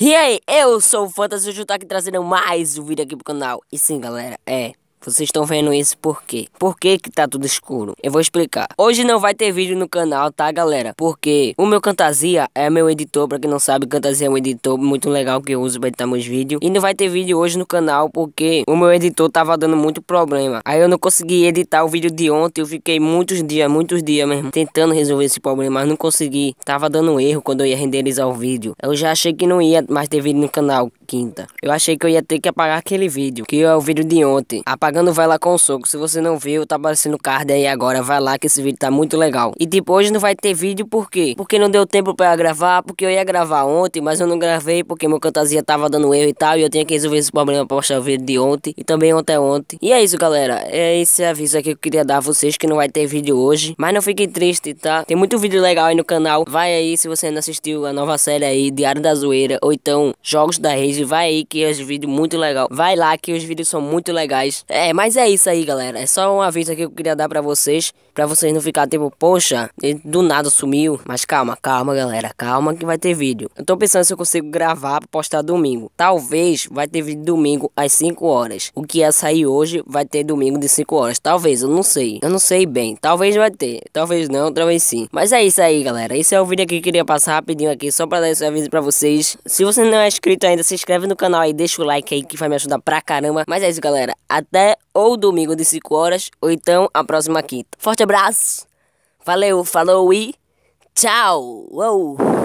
E aí, eu sou o Fantasy, e eu tô aqui trazendo mais um vídeo aqui pro canal. E sim, galera, é... Vocês estão vendo isso por quê? Por que que tá tudo escuro? Eu vou explicar. Hoje não vai ter vídeo no canal, tá, galera? Porque o meu Cantasia é meu editor, pra quem não sabe, Cantasia é um editor muito legal que eu uso pra editar meus vídeos. E não vai ter vídeo hoje no canal porque o meu editor tava dando muito problema. Aí eu não consegui editar o vídeo de ontem, eu fiquei muitos dias, muitos dias mesmo, tentando resolver esse problema, mas não consegui. Tava dando erro quando eu ia renderizar o vídeo. Eu já achei que não ia mais ter vídeo no canal, quinta. Eu achei que eu ia ter que apagar aquele vídeo, que é o vídeo de ontem. Apagando vai lá com o soco. Se você não viu, tá aparecendo card aí agora. Vai lá que esse vídeo tá muito legal. E tipo, hoje não vai ter vídeo por quê? Porque não deu tempo pra gravar, porque eu ia gravar ontem, mas eu não gravei porque meu cantazinha tava dando erro e tal. E eu tinha que resolver esse problema pra postar o vídeo de ontem. E também ontem é ontem. E é isso, galera. É esse aviso aqui que eu queria dar a vocês que não vai ter vídeo hoje. Mas não fiquem tristes, tá? Tem muito vídeo legal aí no canal. Vai aí se você ainda assistiu a nova série aí, Diário da Zoeira, ou então Jogos da Rede Vai aí que os vídeos muito legal. Vai lá que os vídeos são muito legais. É, mas é isso aí, galera. É só um aviso aqui que eu queria dar pra vocês. Pra vocês não ficar tipo, poxa, do nada sumiu. Mas calma, calma, galera. Calma que vai ter vídeo. Eu tô pensando se eu consigo gravar pra postar domingo. Talvez vai ter vídeo domingo às 5 horas. O que ia sair hoje vai ter domingo de 5 horas. Talvez, eu não sei. Eu não sei bem. Talvez vai ter. Talvez não, talvez sim. Mas é isso aí, galera. Esse é o vídeo que eu queria passar rapidinho aqui. Só pra dar esse aviso pra vocês. Se você não é inscrito ainda, se inscreve inscreve no canal aí, deixa o like aí que vai me ajudar pra caramba. Mas é isso, galera. Até ou domingo de 5 horas, ou então a próxima quinta. Forte abraço, valeu, falou e tchau! Uou.